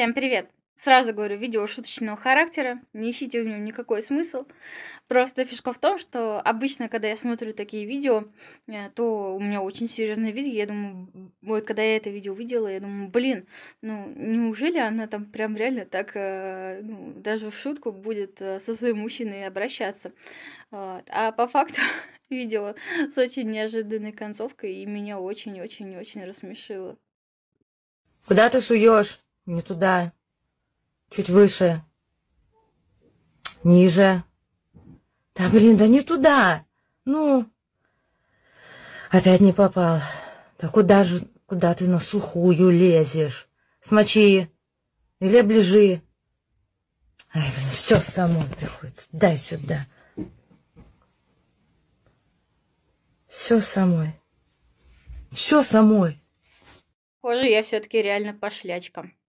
Всем привет! Сразу говорю, видео шуточного характера, не ищите в нем никакой смысл. Просто фишка в том, что обычно, когда я смотрю такие видео, э, то у меня очень серьезное видео. Я думаю, вот когда я это видео увидела, я думаю, блин, ну неужели она там прям реально так, э, ну, даже в шутку будет э, со своим мужчиной обращаться. А по факту видео с очень неожиданной концовкой и меня очень-очень-очень рассмешило. Куда ты суешь? не туда, чуть выше, ниже. Да, блин, да не туда. Ну, опять не попал. Да куда же, куда ты на сухую лезешь? Смочи или оближи. Ай, блин, все само приходится. Дай сюда. Все самой. Все самой. Похоже, я все-таки реально пошлячка.